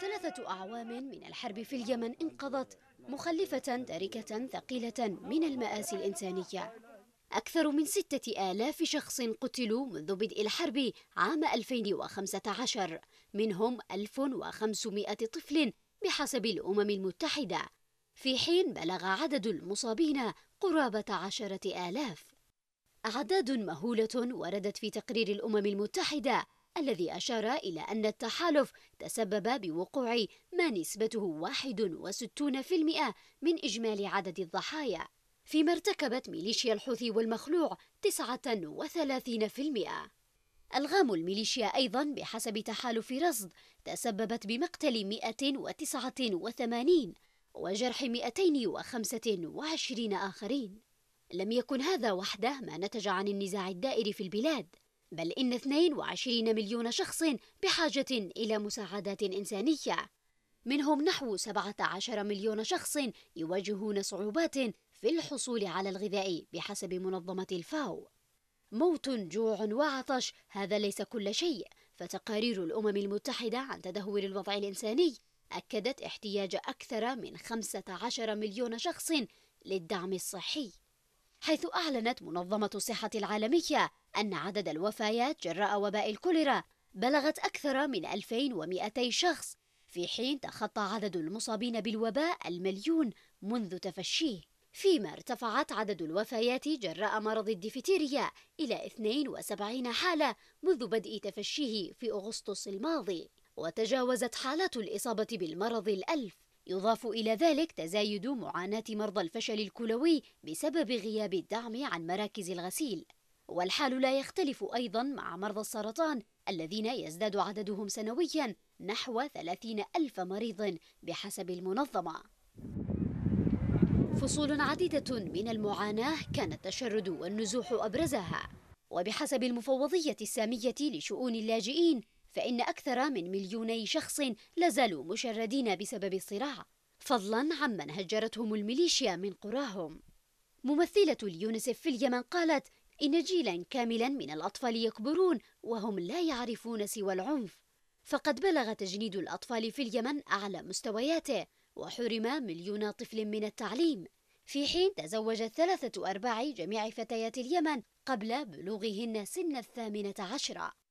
ثلاثة أعوام من الحرب في اليمن انقضت مخلفة تاركة ثقيلة من المآسي الإنسانية أكثر من ستة آلاف شخص قتلوا منذ بدء الحرب عام 2015 منهم 1500 طفل بحسب الأمم المتحدة في حين بلغ عدد المصابين قرابة عشرة آلاف أعداد مهولة وردت في تقرير الأمم المتحدة الذي أشار إلى أن التحالف تسبب بوقوع ما نسبته 61% من إجمالي عدد الضحايا فيما ارتكبت ميليشيا الحوثي والمخلوع 39% ألغام الميليشيا أيضا بحسب تحالف رصد تسببت بمقتل 189 وجرح 225 آخرين لم يكن هذا وحده ما نتج عن النزاع الدائر في البلاد بل إن 22 مليون شخص بحاجة إلى مساعدات إنسانية منهم نحو 17 مليون شخص يواجهون صعوبات في الحصول على الغذاء بحسب منظمة الفاو موت جوع وعطش هذا ليس كل شيء فتقارير الأمم المتحدة عن تدهور الوضع الإنساني أكدت احتياج أكثر من 15 مليون شخص للدعم الصحي حيث أعلنت منظمة الصحة العالمية أن عدد الوفيات جراء وباء الكوليرا بلغت أكثر من 2200 شخص في حين تخطى عدد المصابين بالوباء المليون منذ تفشيه فيما ارتفعت عدد الوفيات جراء مرض الديفتيريا إلى 72 حالة منذ بدء تفشيه في أغسطس الماضي وتجاوزت حالات الإصابة بالمرض الألف يضاف إلى ذلك تزايد معاناة مرضى الفشل الكلوي بسبب غياب الدعم عن مراكز الغسيل والحال لا يختلف أيضا مع مرضى السرطان الذين يزداد عددهم سنويا نحو 30 ألف مريض بحسب المنظمة فصول عديدة من المعاناة كان التشرد والنزوح أبرزها وبحسب المفوضية السامية لشؤون اللاجئين فإن أكثر من مليوني شخص لازالوا مشردين بسبب الصراع فضلا عمن هجرتهم الميليشيا من قراهم ممثلة اليونسف في اليمن قالت إن جيلا كاملا من الأطفال يكبرون وهم لا يعرفون سوى العنف فقد بلغ تجنيد الأطفال في اليمن أعلى مستوياته وحرم مليون طفل من التعليم في حين تزوج ثلاثة أرباع جميع فتيات اليمن قبل بلوغهن سن الثامنة عشرة